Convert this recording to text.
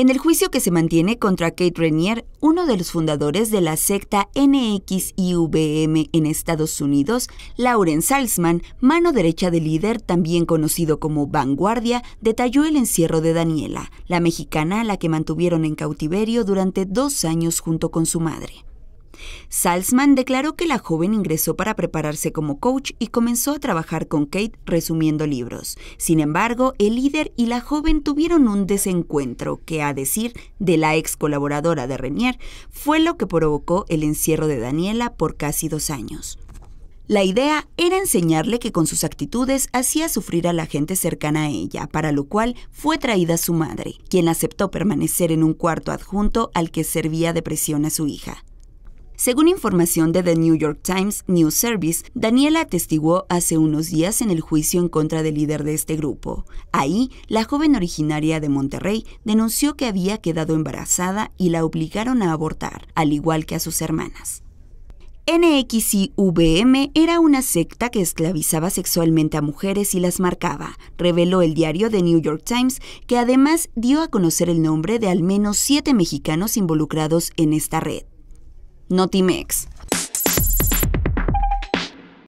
En el juicio que se mantiene contra Kate Renier, uno de los fundadores de la secta NXIVM en Estados Unidos, Lauren Salzman, mano derecha del líder, también conocido como Vanguardia, detalló el encierro de Daniela, la mexicana a la que mantuvieron en cautiverio durante dos años junto con su madre. Salzman declaró que la joven ingresó para prepararse como coach y comenzó a trabajar con Kate resumiendo libros. Sin embargo, el líder y la joven tuvieron un desencuentro que, a decir de la ex colaboradora de Renier, fue lo que provocó el encierro de Daniela por casi dos años. La idea era enseñarle que con sus actitudes hacía sufrir a la gente cercana a ella, para lo cual fue traída su madre, quien aceptó permanecer en un cuarto adjunto al que servía de prisión a su hija. Según información de The New York Times News Service, Daniela atestiguó hace unos días en el juicio en contra del líder de este grupo. Ahí, la joven originaria de Monterrey denunció que había quedado embarazada y la obligaron a abortar, al igual que a sus hermanas. NXIVM era una secta que esclavizaba sexualmente a mujeres y las marcaba, reveló el diario The New York Times, que además dio a conocer el nombre de al menos siete mexicanos involucrados en esta red. Notimex.